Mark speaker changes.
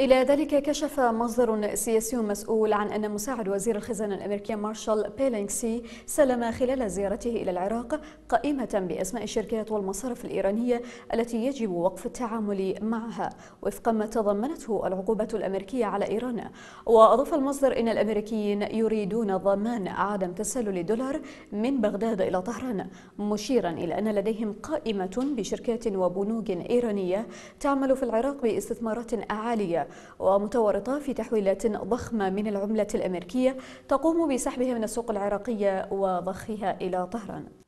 Speaker 1: إلى ذلك كشف مصدر سياسي مسؤول عن أن مساعد وزير الخزانة الأمريكي مارشال بيلينكسي سلم خلال زيارته إلى العراق قائمة بأسماء الشركات والمصارف الإيرانية التي يجب وقف التعامل معها وفق ما تضمنته العقوبات الأمريكية على إيران وأضاف المصدر أن الأمريكيين يريدون ضمان عدم تسلل الدولار من بغداد إلى طهران مشيرا إلى أن لديهم قائمة بشركات وبنوك إيرانية تعمل في العراق باستثمارات عالية ومتورطة في تحويلات ضخمة من العملة الأمريكية تقوم بسحبها من السوق العراقية وضخها إلى طهران